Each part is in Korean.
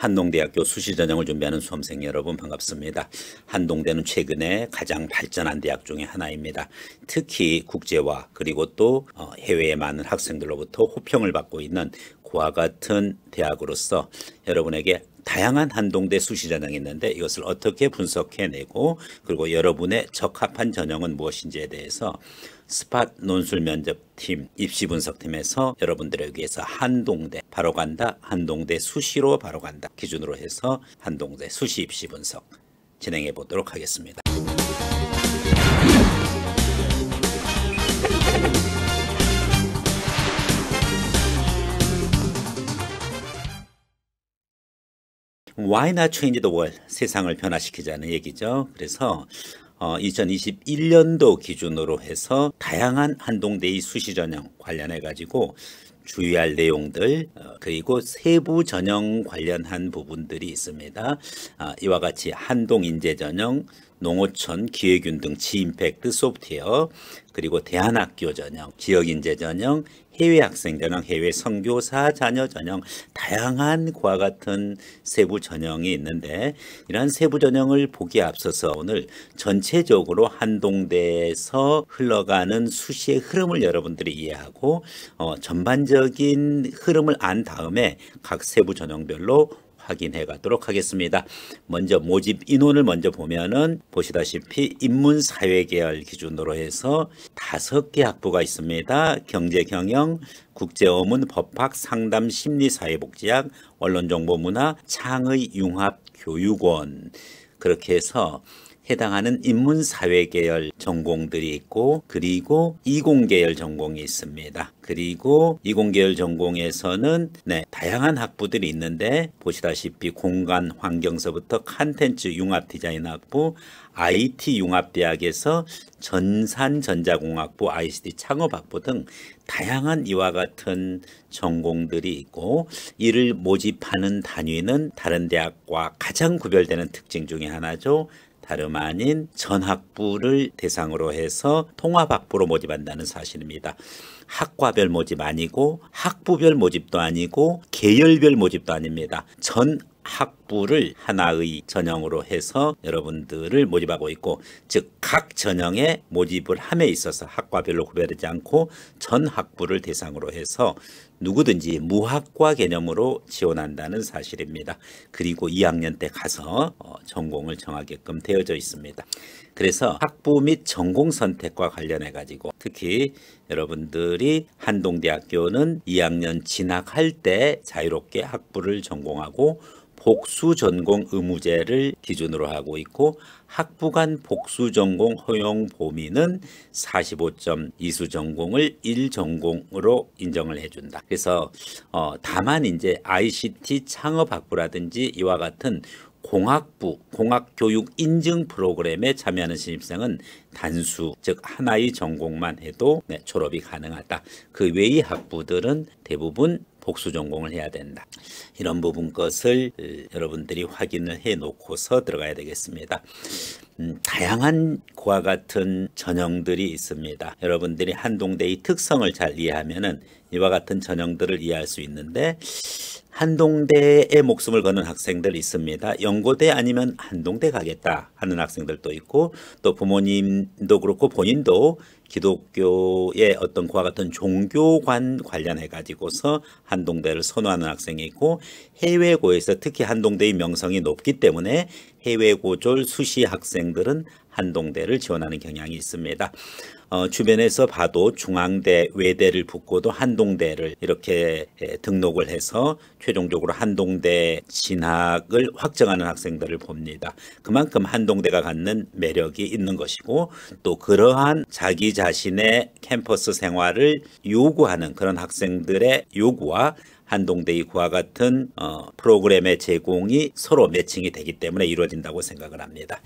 한동대학교 수시전형을 준비하는 수험생 여러분 반갑습니다. 한동대는 최근에 가장 발전한 대학 중의 하나입니다. 특히 국제와 그리고 또 어, 해외에 많은 학생들로부터 호평을 받고 있는 과 같은 대학으로서 여러분에게 다양한 한동대 수시전형이 있는데 이것을 어떻게 분석해내고 그리고 여러분의 적합한 전형은 무엇인지에 대해서 스팟 논술 면접팀 입시 분석팀에서 여러분들을 위해서 한동대 바로 간다 한동대 수시로 바로 간다 기준으로 해서 한동대 수시 입시 분석 진행해 보도록 하겠습니다. Why not change the world? 세상을 변화시키자는 얘기죠. 그래서 어, 2021년도 기준으로 해서 다양한 한동대의 수시 전형 관련해 가지고 주의할 내용들 어, 그리고 세부 전형 관련한 부분들이 있습니다. 아, 이와 같이 한동 인재 전형, 농어촌 기획윤 등 지임팩트 소프트웨어 그리고 대한학교 전형, 지역인재 전형, 해외 학생 전형, 해외 선교사 자녀 전형 다양한 과 같은 세부 전형이 있는데 이러한 세부 전형을 보기에 앞서서 오늘 전체적으로 한동대에서 흘러가는 수시의 흐름을 여러분들이 이해하고 어, 전반적인 흐름을 안 다음에 각 세부 전형별로 확인해 가도록 하겠습니다. 먼저 모집 인원을 먼저 보면은 보시다시피 인문 사회 계열 기준으로 해서 다섯 개 학부가 있습니다. 경제 경영, 국제 어문, 법학, 상담, 심리 사회복지학, 언론 정보 문화, 창의 융합 교육원 그렇게 해서 해당하는 인문사회계열 전공들이 있고 그리고 이공계열 전공이 있습니다. 그리고 이공계열 전공에서는 네, 다양한 학부들이 있는데 보시다시피 공간 환경서부터 칸텐츠 융합 디자인 학부, IT 융합대학에서 전산전자공학부, ICT 창업학부 등 다양한 이와 같은 전공들이 있고 이를 모집하는 단위는 다른 대학과 가장 구별되는 특징 중의 하나죠. 다름 아닌 전학부를 대상으로 해서 통합학부로 모집한다는 사실입니다. 학과별 모집 아니고 학부별 모집도 아니고 계열별 모집도 아닙니다. 전 학부를 하나의 전형으로 해서 여러분들을 모집하고 있고 즉 각 전형에 모집을 함에 있어서 학과별로 구별하지 않고 전 학부를 대상으로 해서 누구든지 무학과 개념으로 지원한다는 사실입니다. 그리고 2학년 때 가서 어, 전공을 정하게끔 되어져 있습니다. 그래서 학부 및 전공 선택과 관련해 가지고 특히 여러분들이 한동대학교는 2학년 진학할 때 자유롭게 학부를 전공하고 복수 전공 의무제를 기준으로 하고 있고 학부 간 복수 전공 허용 범위는 45.2수 전공을 1전공으로 인정을 해준다. 그래서 어, 다만 이제 ICT 창업학부라든지 이와 같은 공학부, 공학교육 인증 프로그램에 참여하는 신입생은 단수, 즉 하나의 전공만 해도 네, 졸업이 가능하다. 그 외의 학부들은 대부분 복수 전공을 해야 된다. 이런 부분 것을 어, 여러분들이 확인을 해 놓고서 들어가야 되겠습니다. 음, 다양한 고 같은 전형들이 있습니다. 여러분들이 한동대의 특성을 잘이해하면 이와 같은 전형들을 이해할 수 있는데 한동대에 목숨을 거는 학생들 있습니다. 연고대 아니면 한동대 가겠다 하는 학생들도 있고 또 부모님도 그렇고 본인도 기독교의 어떤 그와 같은 종교관 관련해 가지고서 한동대를 선호하는 학생이 있고 해외고에서 특히 한동대의 명성이 높기 때문에 해외고졸 수시 학생들은 한동대를 지원하는 경향이 있습니다. 어, 주변에서 봐도 중앙대 외대를 붙고도 한동대를 이렇게 예, 등록을 해서 최종적으로 한동대 진학을 확정하는 학생들을 봅니다. 그만큼 한동대가 갖는 매력이 있는 것이고 또 그러한 자기 자신의 캠퍼스 생활을 요구하는 그런 학생들의 요구와 한동대의 구와 같은 어, 프로그램의 제공이 서로 매칭이 되기 때문에 이루어진다고 생각을 합니다.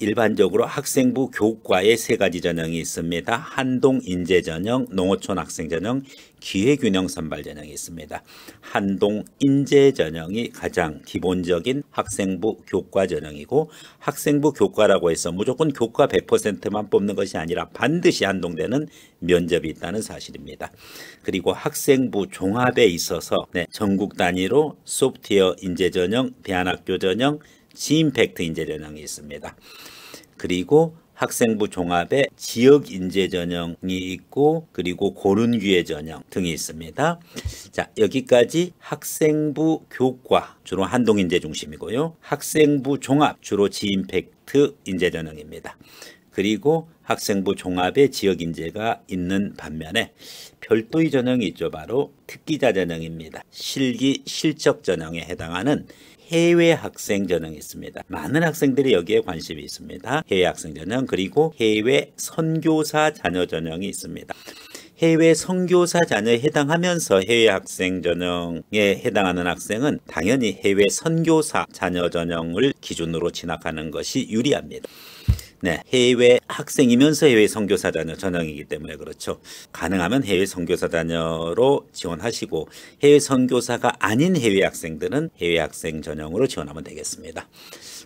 일반적으로 학생부 교과에 세 가지 전형이 있습니다. 한동 인재 전형, 농어촌 학생 전형, 기회균형 선발 전형이 있습니다. 한동 인재 전형이 가장 기본적인 학생부 교과 전형이고 학생부 교과라고 해서 무조건 교과 100%만 뽑는 것이 아니라 반드시 한동되는 면접이 있다는 사실입니다. 그리고 학생부 종합에 있어서 네, 전국 단위로 소프트웨어 인재 전형, 대안학교 전형, 시임팩트 인재 전형이 있습니다. 그리고 학생부 종합에 지역 인재 전형이 있고 그리고 고른 기회 전형 등이 있습니다. 자, 여기까지 학생부 교과 주로 한동 인재 중심이고요. 학생부 종합 주로 지임팩트 인재 전형입니다. 그리고 학생부 종합의 지역 인재가 있는 반면에 별도의 전형이 있죠. 바로 특기자 전형입니다. 실기 실적 전형에 해당하는 해외 학생 전형이 있습니다. 많은 학생들이 여기에 관심이 있습니다. 해외 학생 전형 그리고 해외 선교사 자녀 전형이 있습니다. 해외 선교사 자녀에 해당하면서 해외 학생 전형에 해당하는 학생은 당연히 해외 선교사 자녀 전형을 기준으로 진학하는 것이 유리합니다. 네, 해외 학생이면서 해외 선교사 자녀 전형이기 때문에 그렇죠. 가능하면 해외 선교사 자녀로 지원하시고 해외 선교사가 아닌 해외 학생들은 해외 학생 전형으로 지원하면 되겠습니다.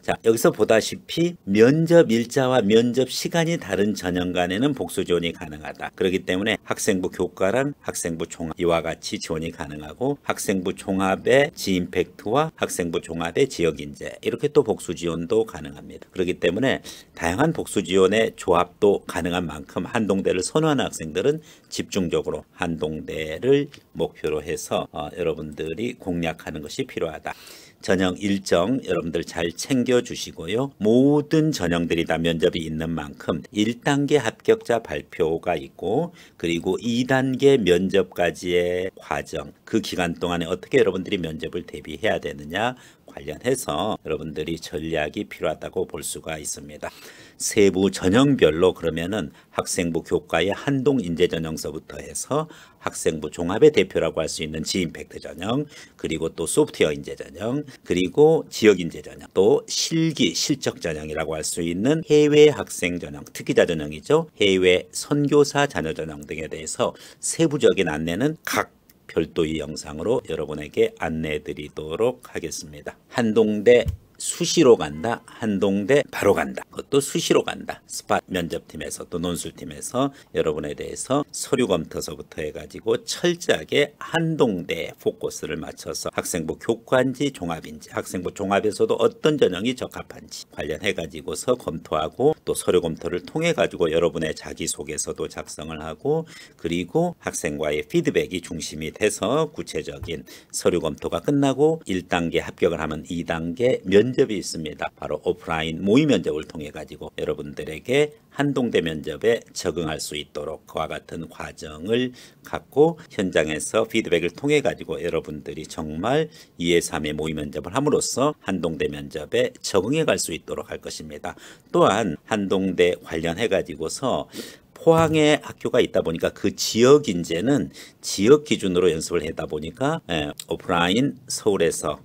자, 여기서 보다시피 면접 일자와 면접 시간이 다른 전형 간에는 복수 지원이 가능하다. 그렇기 때문에 학생부 교과랑 학생부 종합 이와 같이 지원이 가능하고 학생부 종합의 지임팩트와 학생부 종합의 지역 인재 이렇게 또 복수 지원도 가능합니다. 그렇기 때문에 다양한 복수 지원의 조합도 가능한 만큼 한동대를 선호하는 학생들은 집중적으로 한동대를 목표로 해서 어, 여러분들이 공략하는 것이 필요하다. 전형 일정 여러분들 잘 챙겨주시고요. 모든 전형들이 다 면접이 있는 만큼 1단계 합격자 발표가 있고 그리고 2단계 면접까지의 과정 그 기간 동안에 어떻게 여러분들이 면접을 대비해야 되느냐 관련해서 여러분들이 전략이 필요하다고 볼 수가 있습니다. 세부 전형별로 그러면은 학생부 교과의 한동 인재 전형서부터 해서 학생부 종합의 대표라고 할 수 있는 지임팩트 전형, 그리고 또 소프트웨어 인재 전형, 그리고 지역 인재 전형, 또 실기 실적 전형이라고 할 수 있는 해외 학생 전형, 특기자 전형이죠. 해외 선교사 자녀 전형 등에 대해서 세부적인 안내는 각 별도의 영상으로 여러분에게 안내해 드리도록 하겠습니다. 한동대 수시로 간다. 한동대 바로 간다. 그것도 수시로 간다. 스팟 면접팀에서 또 논술팀에서 여러분에 대해서 서류 검토서부터 해가지고 철저하게 한동대 포커스를 맞춰서 학생부 교과인지 종합인지 학생부 종합에서도 어떤 전형이 적합한지 관련해가지고서 검토하고 또 서류 검토를 통해가지고 여러분의 자기소개서도 작성을 하고 그리고 학생과의 피드백이 중심이 돼서 구체적인 서류 검토가 끝나고 1단계 합격을 하면 2단계 면접 면접이 있습니다. 바로 오프라인 모의 면접을 통해 가지고 여러분들에게 한동대 면접에 적응할 수 있도록 그와 같은 과정을 갖고 현장에서 피드백을 통해 가지고 여러분들이 정말 2회 3회 모의 면접을 함으로써 한동대 면접에 적응해 갈 수 있도록 할 것입니다. 또한 한동대 관련해 가지고서 포항에 학교가 있다 보니까 그 지역 인재는 지역 기준으로 연습을 하다 보니까 에, 예, 오프라인 서울에서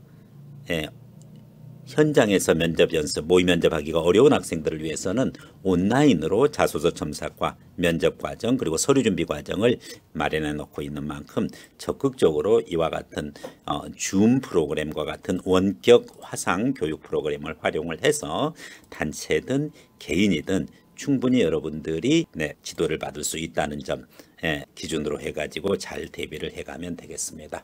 예, 현장에서 면접 연습, 모의 면접하기가 어려운 학생들을 위해서는 온라인으로 자소서 첨삭과 면접 과정 그리고 서류 준비 과정을 마련해 놓고 있는 만큼 적극적으로 이와 같은 어, 줌 프로그램과 같은 원격 화상 교육 프로그램을 활용을 해서 단체든 개인이든 충분히 여러분들이 네, 지도를 받을 수 있다는 점 예, 기준으로 해가지고 잘 대비를 해가면 되겠습니다.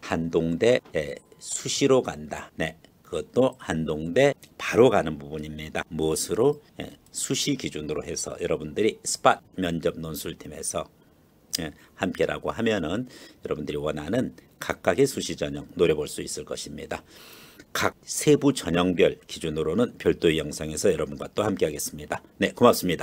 한동대 예, 수시로 간다. 네. 그것도 한동대 바로 가는 부분입니다. 무엇으로? 예, 수시 기준으로 해서 여러분들이 스팟 면접 논술팀에서 예, 함께라고 하면은 여러분들이 원하는 각각의 수시 전형 노려볼 수 있을 것입니다. 각 세부 전형별 기준으로는 별도의 영상에서 여러분과 또 함께하겠습니다. 네, 고맙습니다.